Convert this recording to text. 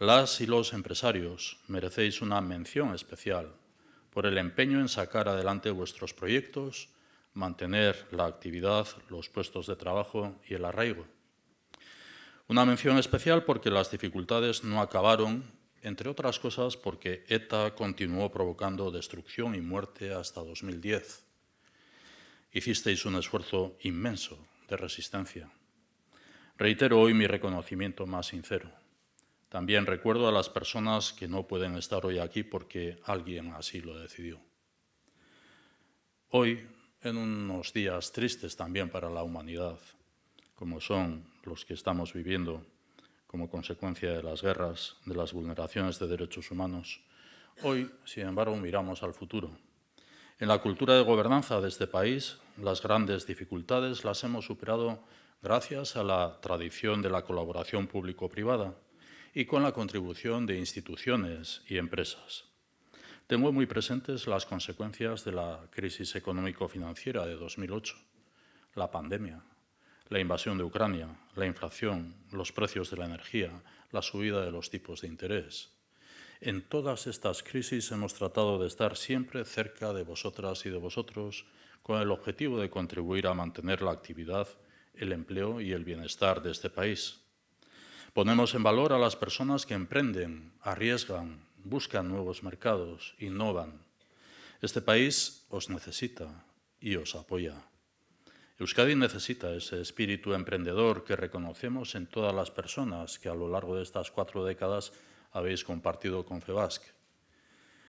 Las y los empresarios merecéis una mención especial por el empeño en sacar adelante vuestros proyectos, mantener la actividad, los puestos de trabajo y el arraigo. Una mención especial porque las dificultades no acabaron, entre otras cosas porque ETA continuó provocando destrucción y muerte hasta 2010. Hicisteis un esfuerzo inmenso de resistencia. Reitero hoy mi reconocimiento más sincero. También recuerdo a las personas que no pueden estar hoy aquí porque alguien así lo decidió. Hoy, en unos días tristes también para la humanidad, como son los que estamos viviendo como consecuencia de las guerras, de las vulneraciones de derechos humanos, hoy, sin embargo, miramos al futuro. En la cultura de gobernanza de este país, las grandes dificultades las hemos superado gracias a la tradición de la colaboración público-privada y con la contribución de instituciones y empresas. Tengo muy presentes las consecuencias de la crisis económico-financiera de 2008, la pandemia, la invasión de Ucrania, la inflación, los precios de la energía, la subida de los tipos de interés. En todas estas crisis hemos tratado de estar siempre cerca de vosotras y de vosotros con el objetivo de contribuir a mantener la actividad, el empleo y el bienestar de este país. Ponemos en valor a las personas que emprenden, arriesgan, buscan nuevos mercados, innovan. Este país os necesita y os apoya. Euskadi necesita ese espíritu emprendedor que reconocemos en todas las personas que a lo largo de estas cuatro décadas habéis compartido con FEBASC.